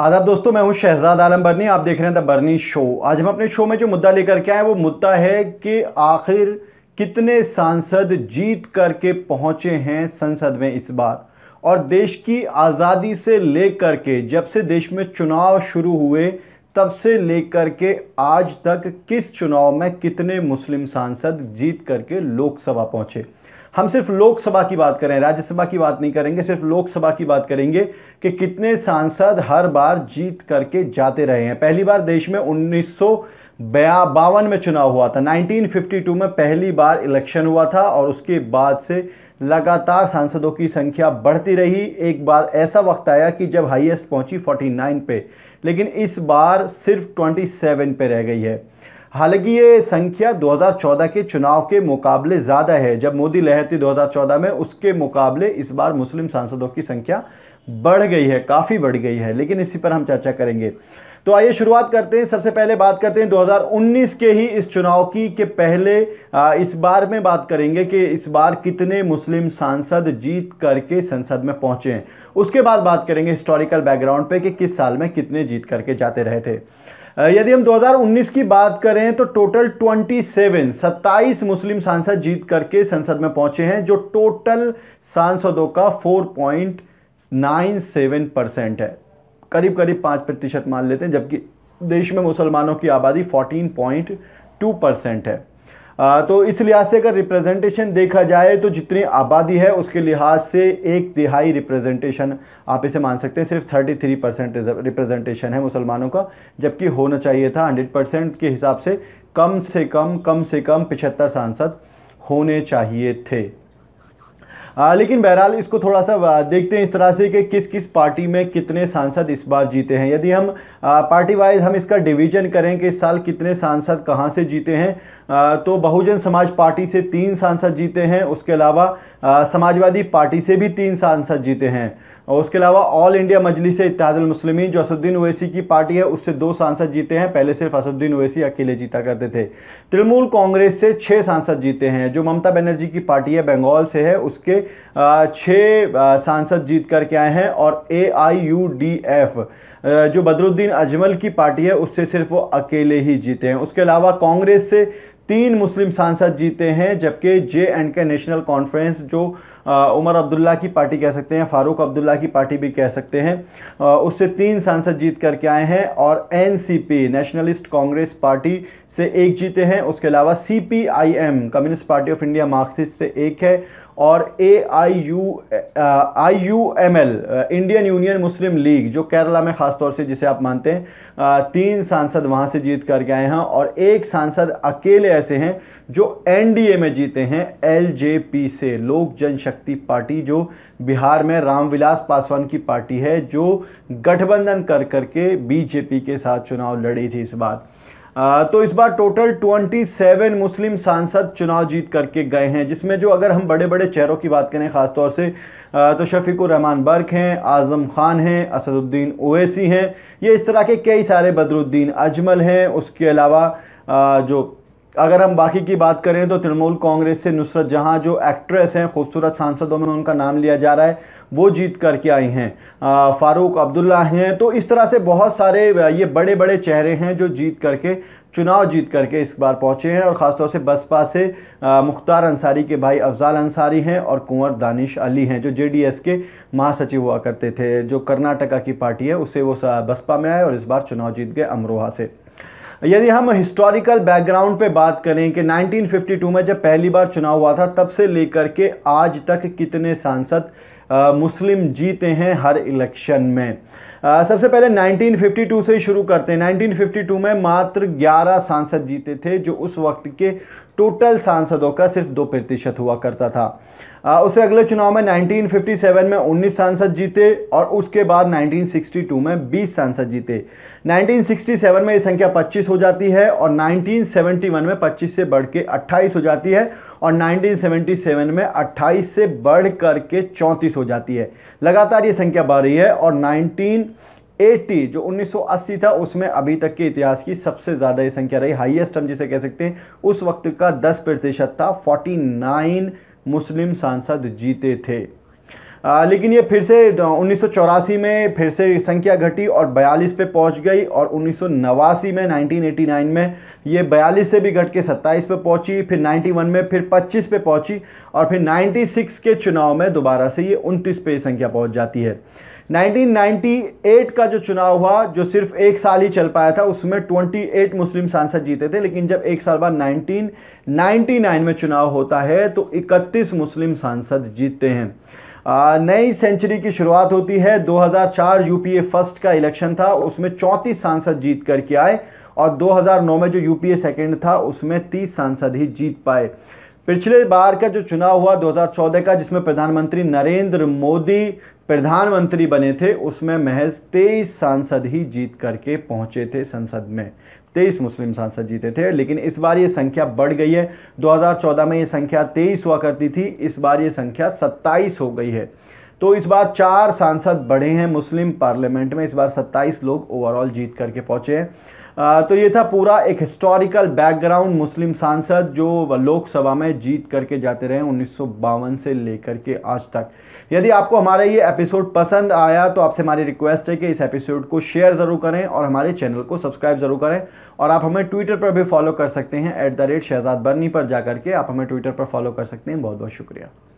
आदाब दोस्तों मैं हूं शहजाद आलम बर्नी आप देख रहे हैं द बर्नी शो आज हम अपने शो में जो मुद्दा लेकर के आए वो मुद्दा है कि आखिर कितने सांसद जीत करके पहुंचे हैं संसद में इस बार और देश की आज़ादी से लेकर के जब से देश में चुनाव शुरू हुए तब से लेकर के आज तक किस चुनाव में कितने मुस्लिम सांसद जीत करके लोकसभा पहुँचे हम सिर्फ लोकसभा की बात करें राज्यसभा की बात नहीं करेंगे सिर्फ लोकसभा की बात करेंगे कि कितने सांसद हर बार जीत करके जाते रहे हैं पहली बार देश में उन्नीस बावन में चुनाव हुआ था 1952 में पहली बार इलेक्शन हुआ था और उसके बाद से लगातार सांसदों की संख्या बढ़ती रही एक बार ऐसा वक्त आया कि जब हाईएस्ट पहुंची 49 पे लेकिन इस बार सिर्फ 27 पे रह गई है हालांकि ये संख्या 2014 के चुनाव के मुकाबले ज़्यादा है जब मोदी लहर थी 2014 में उसके मुकाबले इस बार मुस्लिम सांसदों की संख्या बढ़ गई है काफ़ी बढ़ गई है लेकिन इसी पर हम चर्चा करेंगे तो आइए शुरुआत करते हैं सबसे पहले बात करते हैं 2019 के ही इस चुनाव की के पहले इस बार में बात करेंगे कि इस बार कितने मुस्लिम सांसद जीत करके संसद में पहुंचे हैं उसके बाद बात करेंगे हिस्टोरिकल बैकग्राउंड पे कि किस साल में कितने जीत करके जाते रहे थे यदि हम 2019 की बात करें तो टोटल 27 27 मुस्लिम सांसद जीत करके संसद में पहुंचे हैं जो टोटल सांसदों का 4.97 परसेंट है करीब करीब पाँच प्रतिशत मान लेते हैं जबकि देश में मुसलमानों की आबादी 14.2 परसेंट है आ, तो इस लिहाज से अगर रिप्रेजेंटेशन देखा जाए तो जितनी आबादी है उसके लिहाज से एक तिहाई रिप्रेजेंटेशन आप इसे मान सकते हैं सिर्फ 33 परसेंट रिप्रेजेंटेशन है मुसलमानों का जबकि होना चाहिए था 100 परसेंट के हिसाब से कम से कम कम से कम पिछहत्तर सांसद होने चाहिए थे आ, लेकिन बहरहाल इसको थोड़ा सा देखते हैं इस तरह से कि किस किस पार्टी में कितने सांसद इस बार जीते हैं यदि हम आ, पार्टी वाइज हम इसका डिवीजन करें कि इस साल कितने सांसद कहाँ से जीते हैं आ, तो बहुजन समाज पार्टी से तीन सांसद जीते हैं उसके अलावा समाजवादी पार्टी से भी तीन सांसद जीते हैं और उसके अलावा ऑल इंडिया मजलिस इतिहादमसलमिन जो असदुद्दीन ओवैसी की पार्टी है उससे दो सांसद जीते हैं पहले सिर्फ असदुद्दीन ओवैसी अकेले जीता करते थे तृणमूल कांग्रेस से छः सांसद जीते हैं जो ममता बनर्जी की पार्टी है बंगाल से है उसके छः सांसद जीत करके आए हैं और A I U D F जो बदरुद्दीन अजमल की पार्टी है उससे सिर्फ वो अकेले ही जीते हैं उसके अलावा कांग्रेस से तीन मुस्लिम सांसद जीते हैं जबकि J and K National Conference जो उमर अब्दुल्ला की पार्टी कह सकते हैं फारूक अब्दुल्ला की पार्टी भी कह सकते हैं उससे तीन सांसद जीत करके आए हैं और एनसीपी नेशनलिस्ट कांग्रेस पार्टी से एक जीते हैं उसके अलावा CPIM Communist Party of India Marxist से एक है और A I U I U M L Indian Union Muslim League जो केरला में ख़ास तौर से जिसे आप मानते हैं आ, तीन सांसद वहां से जीत करके आए हैं और एक सांसद अकेले ऐसे हैं जो एनडीए में जीते हैं एलजेपी से लोक जनशक्ति शक्ति पार्टी जो बिहार में रामविलास पासवान की पार्टी है जो गठबंधन कर करके बीजेपी के साथ चुनाव लड़ी थी इस बार आ, तो इस बार टोटल 27 मुस्लिम सांसद चुनाव जीत करके गए हैं जिसमें जो अगर हम बड़े बड़े चेहरों की बात करें ख़ासतौर से आ, तो रहमान बर्क हैं आज़म खान हैं असदुद्दीन ओवैसी हैं ये इस तरह के कई सारे बदरुद्दीन अजमल हैं उसके अलावा जो अगर हम बाकी की बात करें तो तृणमूल कांग्रेस से नुसरत जहां जो एक्ट्रेस हैं खूबसूरत सांसदों में उनका नाम लिया जा रहा है वो जीत करके आई हैं फारूक अब्दुल्ला हैं तो इस तरह से बहुत सारे ये बड़े बड़े चेहरे हैं जो जीत करके चुनाव जीत करके इस बार पहुंचे हैं और ख़ासतौर से बसपा से मुख्तार अंसारी के भाई अफजाल अंसारी हैं और कुंवर दानिश अली हैं जो जेडीएस के महासचिव हुआ करते थे जो कर्नाटका की पार्टी है उससे वो बसपा में आए और इस बार चुनाव जीत गए अमरोहा से यदि हम हिस्टोरिकल बैकग्राउंड पे बात करें कि 1952 में जब पहली बार चुनाव हुआ था तब से लेकर के आज तक कितने सांसद मुस्लिम जीते हैं हर इलेक्शन में आ, सबसे पहले 1952 से ही शुरू करते हैं 1952 में मात्र 11 सांसद जीते थे जो उस वक्त के टोटल सांसदों का सिर्फ दो प्रतिशत हुआ करता था आ, उससे अगले चुनाव में 1957 में 19 सांसद जीते और उसके बाद 1962 में 20 सांसद जीते 1967 में ये संख्या 25 हो जाती है और 1971 में 25 से बढ़ के 28 हो जाती है और 1977 में 28 से बढ़ करके 34 हो जाती है लगातार ये संख्या बढ़ रही है और 80 जो 1980 था उसमें अभी तक के इतिहास की सबसे ज़्यादा ये संख्या रही हाईएस्ट हम जिसे कह सकते हैं उस वक्त का 10 प्रतिशत था 49 मुस्लिम सांसद जीते थे आ, लेकिन ये फिर से उन्नीस में फिर से संख्या घटी और 42 पे पहुंच गई और उन्नीस में 1989 में ये 42 से भी घट के 27 पे पहुंची फिर 91 में फिर 25 पे पहुंची और फिर 96 के चुनाव में दोबारा से ये 29 पे संख्या पहुंच जाती है 1998 का जो चुनाव हुआ जो सिर्फ एक साल ही चल पाया था उसमें 28 मुस्लिम सांसद जीते थे लेकिन जब एक साल बाद 1999 में चुनाव होता है तो 31 मुस्लिम सांसद जीतते हैं नई सेंचुरी की शुरुआत होती है 2004 यूपीए फर्स्ट का इलेक्शन था उसमें 34 सांसद जीत करके आए और 2009 में जो यूपीए सेकंड था उसमें 30 सांसद ही जीत पाए पिछले बार का जो चुनाव हुआ 2014 का जिसमें प्रधानमंत्री नरेंद्र मोदी प्रधानमंत्री बने थे उसमें महज तेईस सांसद ही जीत करके पहुंचे थे संसद में तेईस मुस्लिम सांसद जीते थे लेकिन इस बार ये संख्या बढ़ गई है 2014 में ये संख्या तेईस हुआ करती थी इस बार ये संख्या सत्ताईस हो गई है तो इस बार चार सांसद बढ़े हैं मुस्लिम पार्लियामेंट में इस बार सत्ताईस लोग ओवरऑल जीत करके पहुंचे हैं तो ये था पूरा एक हिस्टोरिकल बैकग्राउंड मुस्लिम सांसद जो लोकसभा में जीत करके जाते रहे उन्नीस से लेकर के आज तक यदि आपको हमारा ये एपिसोड पसंद आया तो आपसे हमारी रिक्वेस्ट है कि इस एपिसोड को शेयर ज़रूर करें और हमारे चैनल को सब्सक्राइब ज़रूर करें और आप हमें ट्विटर पर भी फॉलो कर सकते हैं at the rate Shahzad Barni पर जाकर के आप हमें ट्विटर पर फॉलो कर सकते हैं बहुत बहुत शुक्रिया